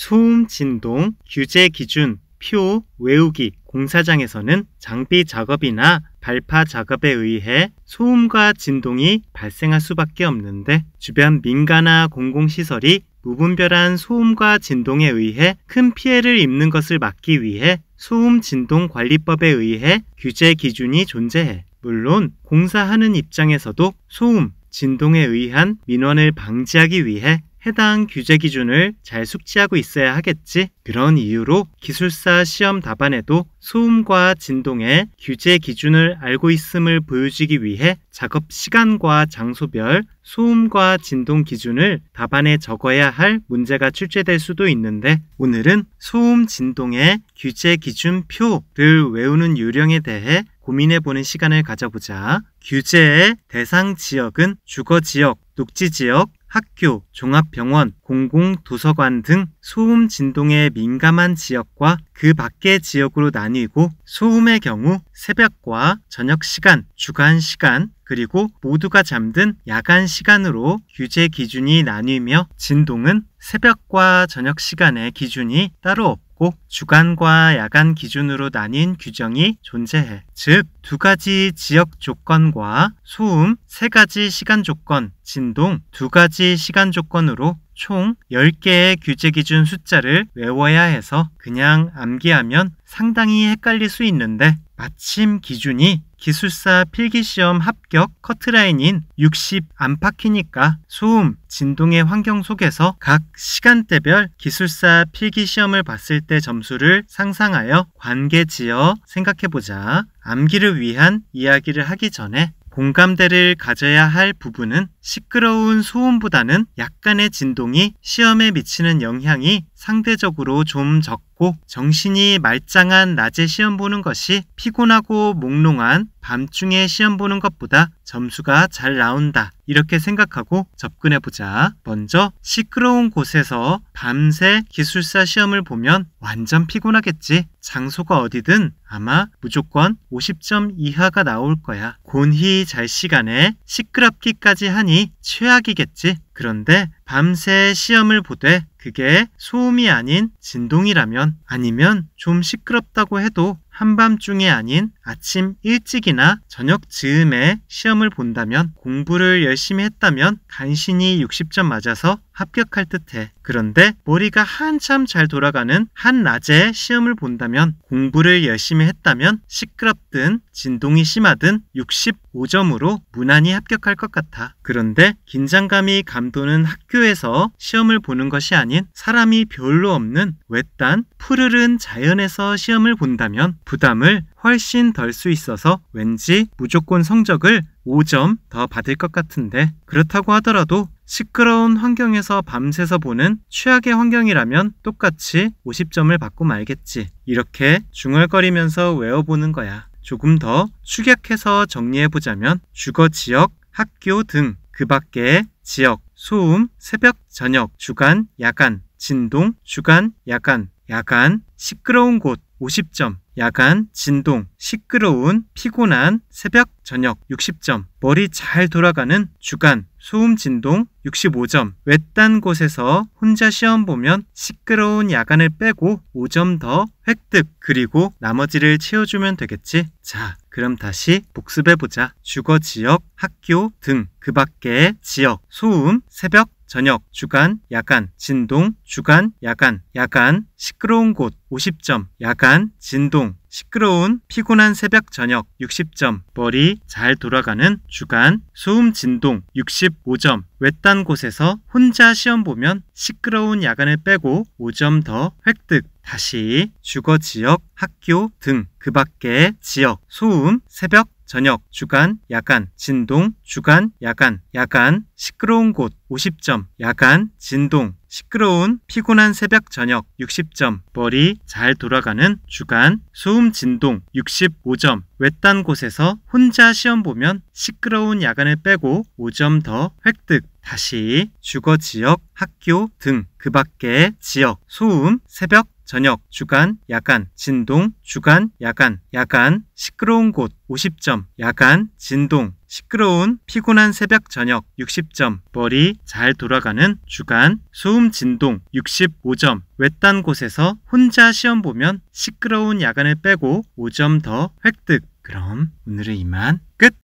소음 진동 규제 기준 표 외우기 공사장에서는 장비 작업이나 발파 작업에 의해 소음과 진동이 발생할 수밖에 없는데 주변 민가나 공공시설이 무분별한 소음과 진동에 의해 큰 피해를 입는 것을 막기 위해 소음 진동 관리법에 의해 규제 기준이 존재해. 물론 공사하는 입장에서도 소음, 진동에 의한 민원을 방지하기 위해 해당 규제 기준을 잘 숙지하고 있어야 하겠지. 그런 이유로 기술사 시험 답안에도 소음과 진동의 규제 기준을 알고 있음을 보여주기 위해 작업 시간과 장소별 소음과 진동 기준을 답안에 적어야 할 문제가 출제될 수도 있는데 오늘은 소음 진동의 규제 기준 표를 외우는 요령에 대해 고민해보는 시간을 가져보자. 규제의 대상 지역은 주거 지역, 녹지 지역, 학교, 종합병원, 공공도서관 등 소음 진동에 민감한 지역과 그 밖의 지역으로 나뉘고 소음의 경우 새벽과 저녁 시간, 주간 시간, 그리고 모두가 잠든 야간 시간으로 규제 기준이 나뉘며 진동은 새벽과 저녁 시간의 기준이 따로 없고 꼭 주간과 야간 기준으로 나뉜 규정이 존재해. 즉, 두 가지 지역 조건과 소음, 세 가지 시간 조건, 진동 두 가지 시간 조건으로 총 10개의 규제 기준 숫자를 외워야 해서 그냥 암기하면 상당히 헷갈릴 수 있는데 마침 기준이 기술사 필기시험 합격 커트라인인 60 안팎이니까 소음, 진동의 환경 속에서 각 시간대별 기술사 필기시험을 봤을 때 점수를 상상하여 관계 지어 생각해보자. 암기를 위한 이야기를 하기 전에 공감대를 가져야 할 부분은 시끄러운 소음보다는 약간의 진동이 시험에 미치는 영향이 상대적으로 좀 적다. 않고 정신이 말짱한 낮에 시험 보는 것이 피곤하고 몽롱한 밤중에 시험 보는 것보다 점수가 잘 나온다. 이렇게 생각하고 접근해보자. 먼저 시끄러운 곳에서 밤새 기술사 시험을 보면 완전 피곤하겠지. 장소가 어디든 아마 무조건 50점 이하가 나올 거야. 곤히 잘 시간에 시끄럽기까지 하니 최악이겠지. 그런데 밤새 시험을 보되 그게 소음이 아닌 진동이라면 아니면 좀 시끄럽다고 해도 한밤중이 아닌 아침 일찍이나 저녁 즈음에 시험을 본다면 공부를 열심히 했다면 간신히 60점 맞아서 합격할 듯해. 그런데 머리가 한참 잘 돌아가는 한 낮에 시험을 본다면 공부를 열심히 했다면 시끄럽든 진동이 심하든 65점으로 무난히 합격할 것 같아. 그런데 긴장감이 감도는 학교에서 시험을 보는 것이 아닌 사람이 별로 없는 외딴 푸르른 자연에서 시험을 본다면 부담을 훨씬 덜 수 있어서 왠지 무조건 성적을 5점 더 받을 것 같은데 그렇다고 하더라도 시끄러운 환경에서 밤새서 보는 최악의 환경이라면 똑같이 50점을 받고 말겠지. 이렇게 중얼거리면서 외워보는 거야. 조금 더 축약해서 정리해보자면 주거 지역, 학교 등 그 밖의 지역, 소음, 새벽, 저녁, 주간, 야간, 진동, 주간, 야간, 야간, 시끄러운 곳 50점, 야간, 진동, 시끄러운, 피곤한, 새벽, 저녁 60점, 머리 잘 돌아가는 주간, 소음 진동 65점, 외딴 곳에서 혼자 시험 보면 시끄러운 야간을 빼고 5점 더 획득, 그리고 나머지를 채워주면 되겠지? 자, 그럼 다시 복습해보자. 주거 지역, 학교 등, 그 밖의 지역, 소음, 새벽, 저녁, 주간, 야간, 진동, 주간, 야간, 야간, 시끄러운 곳 50점, 야간, 진동, 시끄러운, 피곤한 새벽 저녁 60점, 머리 잘 돌아가는 주간, 소음 진동 65점, 외딴 곳에서 혼자 시험 보면 시끄러운 야간을 빼고 5점 더 획득, 다시 주거 지역, 학교 등 그 밖의 지역, 소음, 새벽 저녁, 주간, 야간, 진동, 주간, 야간, 야간, 시끄러운 곳 50점, 야간, 진동, 시끄러운, 피곤한 새벽 저녁 60점, 머리 잘 돌아가는 주간, 소음 진동 65점, 외딴 곳에서 혼자 시험 보면 시끄러운 야간을 빼고 5점 더 획득, 다시 주거 지역, 학교 등 그 밖의 지역, 소음, 새벽 저녁, 주간, 야간, 진동, 주간, 야간, 야간, 시끄러운 곳 50점, 야간, 진동, 시끄러운, 피곤한 새벽 저녁 60점, 머리 잘 돌아가는 주간, 소음 진동 65점, 외딴 곳에서 혼자 시험 보면 시끄러운 야간을 빼고 5점 더 획득. 그럼 오늘은 이만 끝!